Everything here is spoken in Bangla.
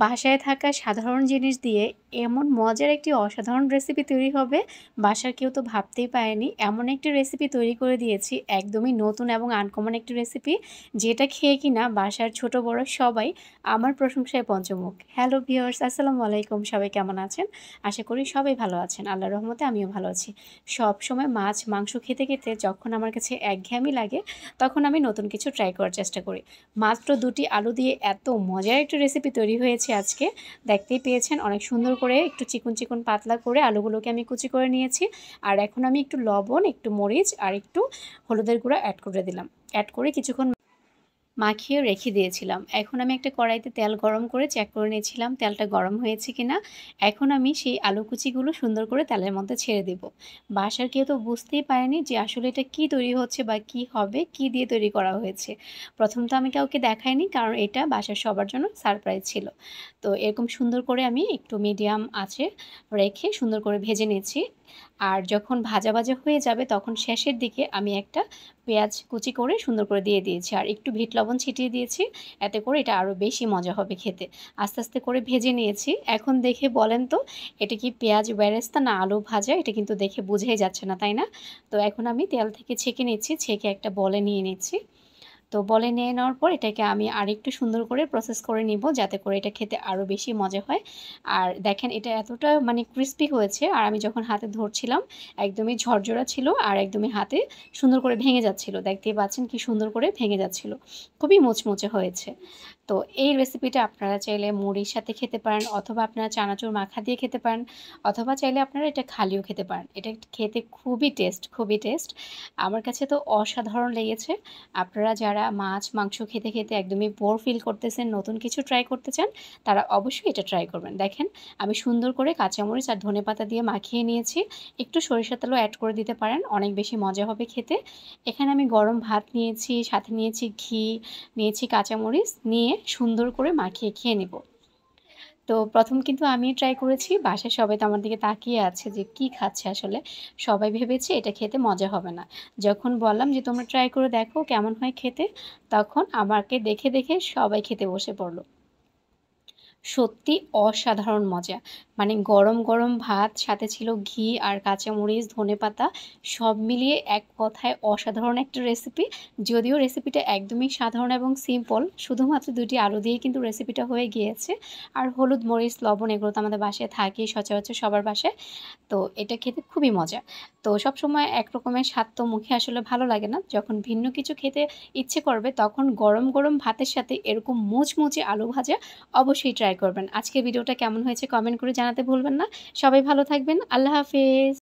বাসায় থাকা সাধারণ জিনিস দিয়ে এমন মজার একটি অসাধারণ রেসিপি তৈরি হবে বাসার কেউ তো ভাবতেই পারেনি এমন একটি রেসিপি তৈরি করে দিয়েছি একদমই নতুন এবং আনকমন একটি রেসিপি যেটা খেয়ে কিনা বাসার ছোট বড় সবাই আমার প্রশংসায় পঞ্চমুখ হ্যালো ভিওর্স আসসালামু আলাইকুম সবাই কেমন আছেন আশা করি সবাই ভালো আছেন আল্লাহ রহমতে আমিও ভালো আছি সব সময় মাছ মাংস খেতে খেতে যখন আমার কাছে একঘেয়ামি লাগে তখন আমি নতুন কিছু ট্রাই করার চেষ্টা করি মাত্র দুটি আলু দিয়ে এত মজার একটি রেসিপি তৈরি হয়েছে আজকে দেখতেই পেয়েছেন অনেক সুন্দর করে একটু চিকন চিকন পাতলা করে আলুগুলোকে আমি কুচি করে নিয়েছি আর এখন আমি একটু লবণ একটু মরিচ আর একটু হলুদের গুঁড়া অ্যাড করে দিলাম অ্যাড করে কিছুক্ষণ মাখিয়ে রেখে দিয়েছিলাম এখন আমি একটা কড়াইতে তেল গরম করে চেক করে নিয়েছিলাম তেলটা গরম হয়েছে কিনা এখন আমি সেই আলু কুচিগুলো সুন্দর করে তেলের মধ্যে ছেড়ে দেব বাসার কেউ তো বুঝতেই পারেনি যে আসলে এটা কি তৈরি হচ্ছে বা কি হবে কি দিয়ে তৈরি করা হয়েছে প্রথম তো আমি কাউকে দেখাইনি কারণ এটা বাসার সবার জন্য সারপ্রাইজ ছিল তো এরকম সুন্দর করে আমি একটু মিডিয়াম আছে রেখে সুন্দর করে ভেজে নিয়েছি আর যখন ভাজা ভাজা হয়ে যাবে তখন শেষের দিকে আমি একটা পেঁয়াজ কুচি করে সুন্দর করে দিয়ে দিয়েছি আর একটু ভিট লবণ ছিটিয়ে দিয়েছি এতে করে এটা আরও বেশি মজা হবে খেতে আস্তে আস্তে করে ভেজে নিয়েছি এখন দেখে বলেন তো এটা কি পেঁয়াজ বেরেস্তা না আলু ভাজা এটা কিন্তু দেখে বুঝেই যাচ্ছে না তাই না তো এখন আমি তেল থেকে ছেঁকে নিচ্ছি ছেঁকে একটা বলে নিয়ে নিচ্ছি তো বলে নিয়ে নেওয়ার পর এটাকে আমি আরেকটু সুন্দর করে প্রসেস করে নিব যাতে করে এটা খেতে আরও বেশি মজা হয় আর দেখেন এটা এতটা মানে ক্রিস্পি হয়েছে আর আমি যখন হাতে ধরছিলাম একদমই ঝরঝরা ছিল আর একদমই হাতে সুন্দর করে ভেঙে যাচ্ছিল দেখতে পাচ্ছেন কি সুন্দর করে ভেঙে যাচ্ছিল খুবই মোচমোচে হয়েছে তো এই রেসিপিটা আপনারা চাইলে মুড়ির সাথে খেতে পারেন অথবা আপনারা চানাচুর মাখা দিয়ে খেতে পারেন অথবা চাইলে আপনারা এটা খালিও খেতে পারেন এটা খেতে খুবই টেস্ট খুবই টেস্ট আমার কাছে তো অসাধারণ লেগেছে আপনারা যারা মাছ মাংস খেতে খেতে একদমই বোর ফিল করতেছেন নতুন কিছু ট্রাই করতে চান তারা অবশ্যই এটা ট্রাই করবেন দেখেন আমি সুন্দর করে কাঁচামরিচ আর ধনে পাতা দিয়ে মাখিয়ে নিয়েছি একটু সরিষা তেলও অ্যাড করে দিতে পারেন অনেক বেশি মজা হবে খেতে এখানে আমি গরম ভাত নিয়েছি সাথে নিয়েছি ঘি নিয়েছি কাঁচামরিচ নিয়ে সুন্দর করে মাখিয়ে খেয়ে নেব তো প্রথম কিন্তু আমি ট্রাই করেছি বাসায় সবাই তো আমার দিকে তাকিয়ে আছে যে কি খাচ্ছে আসলে সবাই ভেবেছে এটা খেতে মজা হবে না যখন বললাম যে তোমরা ট্রাই করে দেখো কেমন হয় খেতে তখন আমাকে দেখে দেখে সবাই খেতে বসে পড়লো সত্যি অসাধারণ মজা মানে গরম গরম ভাত সাথে ছিল ঘি আর কাঁচামরিচ ধনে পাতা সব মিলিয়ে এক কথায় অসাধারণ একটা রেসিপি যদিও রেসিপিটা একদমই সাধারণ এবং সিম্পল শুধুমাত্র দুটি আলু দিয়ে কিন্তু রেসিপিটা হয়ে গিয়েছে আর হলুদ মরিচ লবণ এগুলো তো আমাদের বাসায় থাকে সচরাচর সবার বাসায় তো এটা খেতে খুবই মজা তো সবসময় একরকমের স্বাদ তো মুখে আসলে ভালো লাগে না যখন ভিন্ন কিছু খেতে ইচ্ছে করবে তখন গরম গরম ভাতের সাথে এরকম মুচমুচে আলু ভাজা অবশ্যই ট্রাই করবেন আজকে ভিডিওটা কেমন হয়েছে কমেন্ট করে জানাতে ভুলবেন না সবাই ভালো থাকবেন আল্লাহ হাফেজ